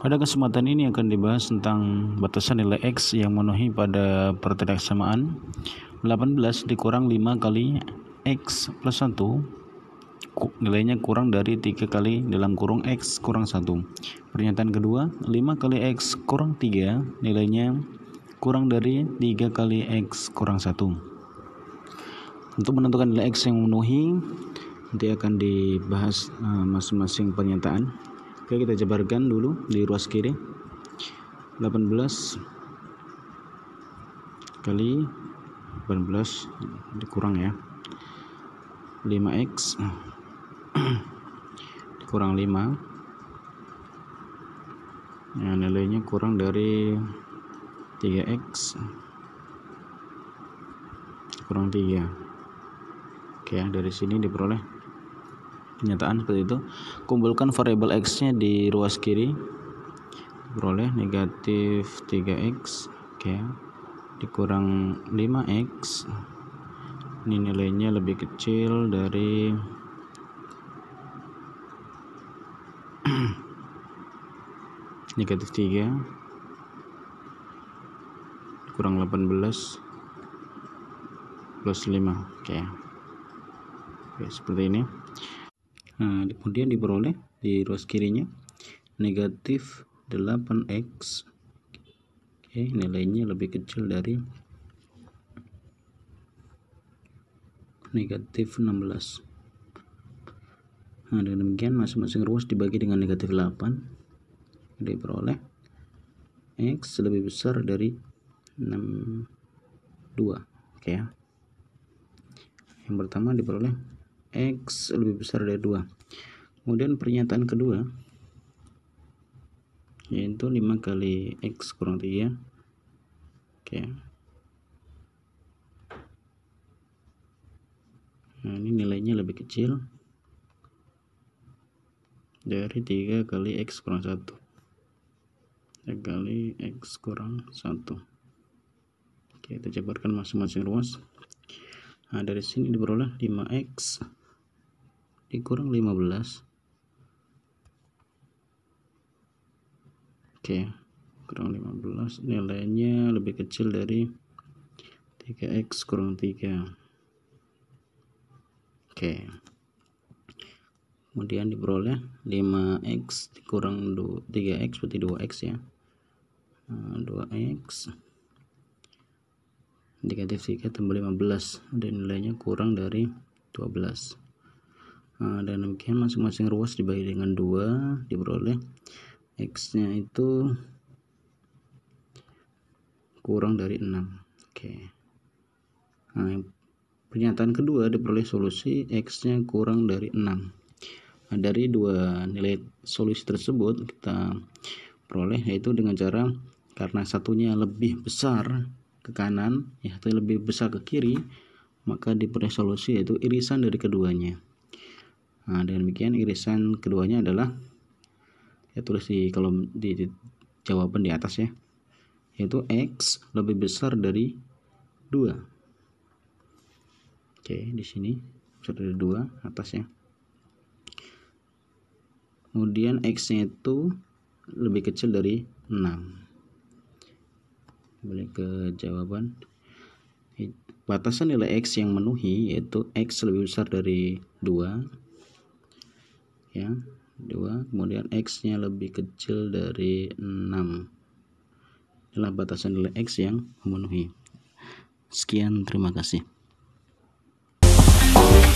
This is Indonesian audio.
Pada kesempatan ini akan dibahas tentang batasan nilai X yang memenuhi pada pertidaksamaan 18 dikurang 5 kali X plus 1 nilainya kurang dari 3 kali dalam kurung X kurang 1 pernyataan kedua 5 kali X kurang 3 nilainya kurang dari 3 kali X kurang 1 untuk menentukan nilai X yang memenuhi nanti akan dibahas eh, masing-masing pernyataan oke kita jabarkan dulu di ruas kiri 18 kali 18 dikurang ya 5x dikurang 5 nah, nilainya kurang dari 3x kurang 3 oke dari sini diperoleh pernyataan seperti itu kumpulkan variabel x nya di ruas kiri peroleh negatif 3x oke okay. dikurang 5x ini nilainya lebih kecil dari negatif 3 kurang 18 plus 5 oke okay. okay, seperti ini nah kemudian diperoleh di ruas kirinya negatif 8x oke nilainya lebih kecil dari negatif 16 nah dengan demikian masing-masing ruas dibagi dengan negatif 8 diperoleh x lebih besar dari 62 oke ya yang pertama diperoleh X lebih besar dari 2 kemudian pernyataan kedua yaitu 5 kali X kurang 3 oke nah ini nilainya lebih kecil dari 3 kali X kurang 1 3 kali X kurang 1 Oke, kita jabarkan masing-masing ruas. Nah, dari sini diperoleh 5x dikurang 15 oke okay. kurang 15 nilainya lebih kecil dari 3x kurang 3 oke okay. kemudian diperoleh 5x dikurang 2, 3x berarti 2x ya 2x nah, negatif 3 tambah 15 dan nilainya kurang dari 12 Nah, dan demikian masing-masing ruas dibagi dengan dua diperoleh x nya itu kurang dari 6 oke nah, pernyataan kedua diperoleh solusi x nya kurang dari 6 nah, dari dua nilai solusi tersebut kita peroleh yaitu dengan cara karena satunya lebih besar ke kanan ya lebih besar ke kiri maka diperoleh solusi yaitu irisan dari keduanya Nah, dengan demikian irisan keduanya adalah ya tulis di kolom di, di jawaban di atas ya, yaitu x lebih besar dari 2. Oke, di sini besar dari 2 atas ya. Kemudian x itu lebih kecil dari 6. boleh ke jawaban batasan nilai X yang menuhi yaitu X lebih besar dari 2 ya dua kemudian X nya lebih kecil dari 6 inilah batasan nilai X yang memenuhi sekian terima kasih